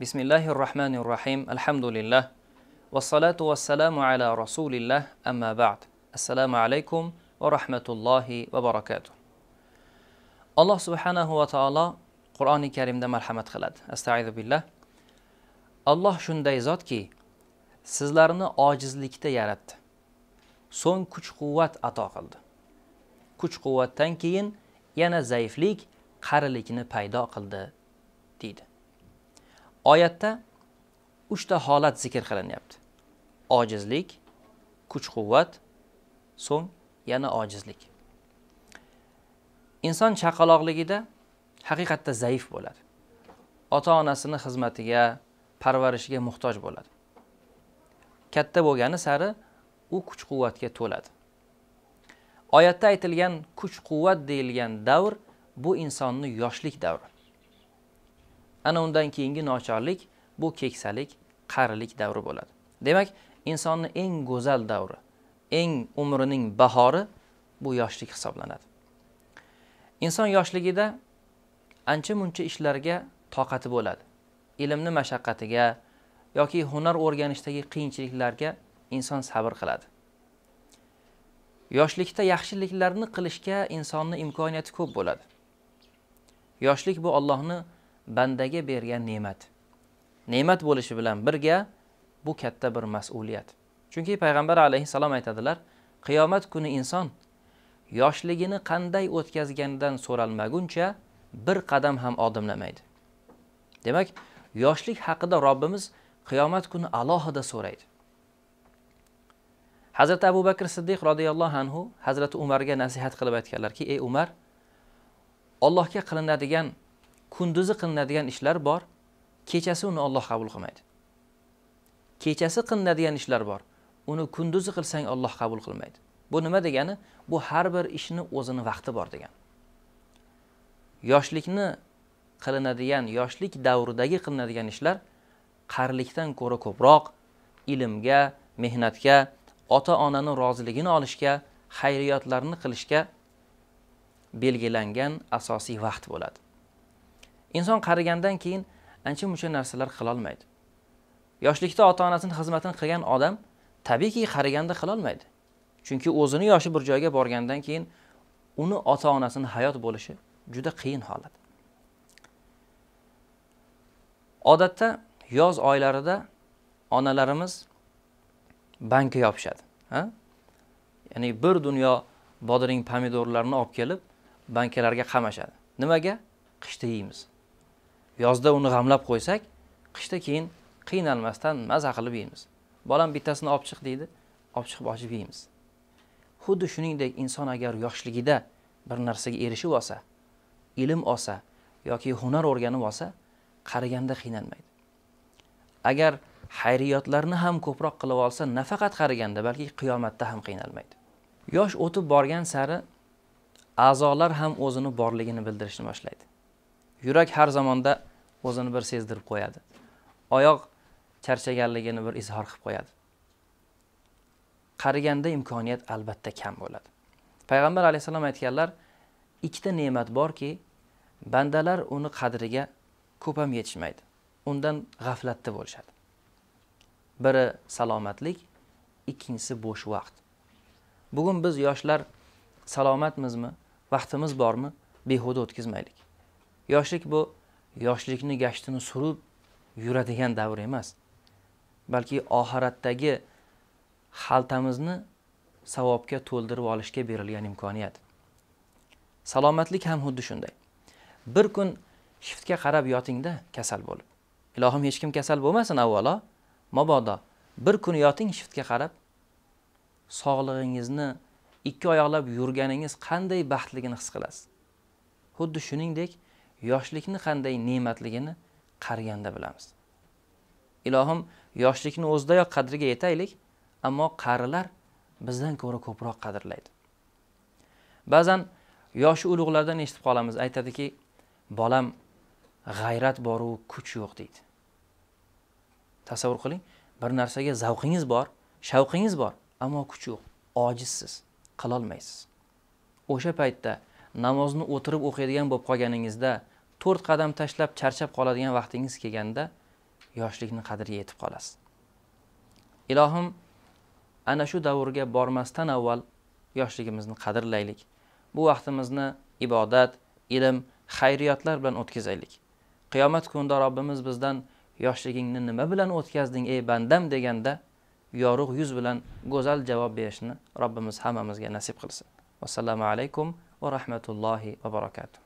Bismillahir Rahmanir Rahim. Alhamdulillah. Wassalatu wassalamu ala Rasulillah. Amma ba'd. Assalamu alaykum va rahmatullohi va barakatuh. Alloh subhanahu va taolo Qur'oni Karimda marhamat qiladi. Astaizu billah. Alloh shunday zotki, sizlarni ojizlikda yaratdi. So'ng kuch-quvvat ato qildi. Kuch-quvvatdan keyin yana zaiflik, qarilikni paydo qildi, deydi. oyatda uchta holat zikr qilinyapti ojizlik kuch quvvat so'ng yana ojizlik inson chaqaloqligida haqiqatda zaif bo'ladi ota onasini xizmatiga parvarishiga muhtoj bo'ladi katta bo'lgani sari u kuch quvvatga to'ladi oyatda aytilgan kuch quvvat deyilgan davr bu insonni yoshlik davri ana undan keyingi nochorlik bu keksalik qarilik davri bo'ladi demak insonni eng go'zal davri eng umrining bahori bu yoshlik hisoblanadi inson yoshligida ancha muncha ishlarga toqati bo'ladi ilmni mashaqqatiga yoki hunar o'rganishdagi qiyinchiliklarga inson sabr qiladi yoshlikda yaxshiliklarni qilishga insonni imkoniyati ko'p bo'ladi yoshlik bu ollohni bandaga bergan ne'mat ne'mat bo'lishi bilan birga bu katta bir mas'uliyat chunki payg'ambar alayhissalom aytadilar qiyomat kuni inson yoshligini qanday o'tkazganidan so'ralmaguncha bir qadam ham odimlamaydi demak yoshlik haqida robbimiz qiyomat kuni alohida so'raydi hazrati abu bakr siddiq roziyallohu anhu hazrati umarga nasihat qilib aytganlarki ey umar allohga qilinadigan kunduzi qilinadigan ishlar bor kechasi uni olloh qabul qilmaydi kechasi qilinadigan ishlar bor uni kunduzi qilsang olloh qabul qilmaydi bu nima degani bu har bir ishni o'zini vaqti bor degani yoshlikni qilinadigan yoshlik davridagi qilinadigan ishlar qarilikdan ko'ra ko'proq ilmga mehnatga ota onani roziligini olishga xayriyotlarni qilishga belgilangan asosiy vaqt bo'ladi inson qarigandan keyin ancha muncha narsalar qilolmaydi yoshlikda ota onasini xizmatini qilgan odam tabiiyki qariganda qilolmaydi chunki o'zini yoshi bir joyga borgandan keyin uni ota onasini hayot bo'lishi juda qiyin holat odatda yoz oylarida onalarimiz bankka yopishadi ya'ni bir dunyo bodring pomidorlarni olib kelib bankalarga qamashadi nimaga qishda yeymiz yozda uni g'amlab qo'ysak qishda keyin qiynalmasdan maza qilib yeymiz bolam bittasini olib chiq deydi olib chiqib ochib yeymiz xuddi shuningdek inson agar yoshligida bir narsaga erishib olsa ilm olsa yoki hunar o'rganib olsa qariganda qiynalmaydi agar xayriyotlarni ham ko'proq qilib olsa nafaqat qariganda balki qiyomatda ham qiynalmaydi yosh o'tib borgan sari a'zolar ham o'zini borligini bildirishni boshlaydi yurak har zamonda o'zini bir sezdirib qo'yadi oyoq charchaganligini bir izhor qilib qo'yadi qariganda imkoniyat albatta kam bo'ladi payg'ambar alayhissalom aytganlar ikkita ne'mat borki bandalar uni qadriga ko'p ham yetishmaydi undan g'aflatda bo'lishadi biri salomatlik ikkinchisi bo'sh vaqt bugun biz yoshlar salomatmizmi vaqtimiz bormi behuda o'tkazmaylik yoshlik bu yoshlikni gashtini surib yuradigan davr emas balki oxiratdagi xaltamizni savobga to'ldirib olishga berilgan imkoniyat salomatlik ham xuddi shunday bir kun shiftga qarab yotingda kasal bo'lib ilohim hech kim kasal bo'lmasin avvalo mabodo bir kun yoting shiftga qarab sog'lig'ingizni ikki oyoqlab yurganingiz qanday baxtligini his qilasiz xuddi shuningdek yoshlikni qanday ne'matligini qarganda bilamiz ilohim yoshlikni o'zidayoq qadriga yetaylik ammo qarilar bizdan ko'ra ko'proq qadrlaydi ba'zan yoshi ulug'lardan eshitib qolamiz aytadiki bolam g'ayrat boru kuch yo'q deydi tasavvur qiling bir narsaga zavqingiz bor shavqingiz bor ammo kuch yo'q ojizsiz qilolmaysiz o'sha paytda namozni o'tirib o'qiydigan bo'lib qolganingizda to'rt qadam tashlab charchab qoladigan vaqtingiz kelganda yoshlikni qadriga yetib qolasiz ilohim ana shu davrga bormasdan avval yoshligimizni qadrlaylik bu vaqtimizni ibodat ilm xayriyotlar bilan o'tkazaylik qiyomat kunida robbimiz bizdan yoshligingni nima bilan o'tkazding ey bandam deganda yorug' yuz bilan go'zal javob berishni robbimiz hammamizga nasib qilsin vassalomu alaykum ورحمة الله وبركاته